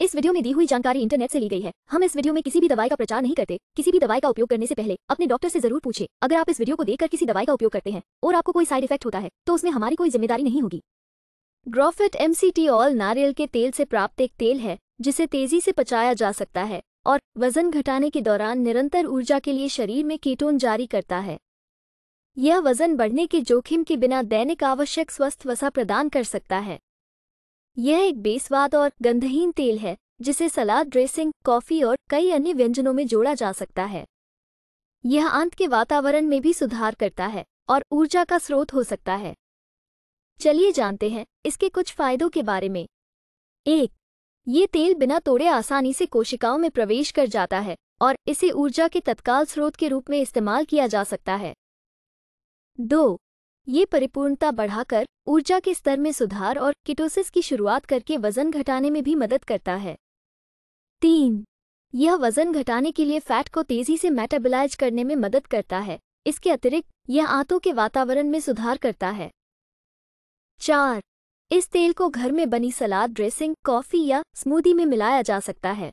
इस वीडियो में दी हुई जानकारी इंटरनेट से ली गई है हम इस वीडियो में किसी भी दवाई का प्रचार नहीं करते किसी भी दवाई का उपयोग करने से पहले अपने डॉक्टर से जरूर पूछे अगर आप इस वीडियो को देखकर किसी दवाई का उपयोग करते हैं और आपको कोई साइड इफेक्ट होता है तो उसमें हमारी कोई जिम्मेदारी नहीं होगी ग्रॉफिट एमसीटी ऑल नारियल के तेल से प्राप्त एक तेल है जिसे तेजी से पचाया जा सकता है और वजन घटाने के दौरान निरंतर ऊर्जा के लिए शरीर में कीटोन जारी करता है यह वजन बढ़ने के जोखिम के बिना दैनिक आवश्यक स्वस्थ वसा प्रदान कर सकता है यह एक बेस्वाद और गंधहीन तेल है जिसे सलाद ड्रेसिंग कॉफी और कई अन्य व्यंजनों में जोड़ा जा सकता है यह आंत के वातावरण में भी सुधार करता है और ऊर्जा का स्रोत हो सकता है चलिए जानते हैं इसके कुछ फायदों के बारे में एक ये तेल बिना तोड़े आसानी से कोशिकाओं में प्रवेश कर जाता है और इसे ऊर्जा के तत्काल स्रोत के रूप में इस्तेमाल किया जा सकता है दो ये परिपूर्णता बढ़ाकर ऊर्जा के स्तर में सुधार और किटोसिस की शुरुआत करके वजन घटाने में भी मदद करता है तीन यह वजन घटाने के लिए फैट को तेजी से मेटाबलाइज करने में मदद करता है इसके अतिरिक्त यह आंतों के वातावरण में सुधार करता है चार इस तेल को घर में बनी सलाद ड्रेसिंग कॉफी या स्मूदी में मिलाया जा सकता है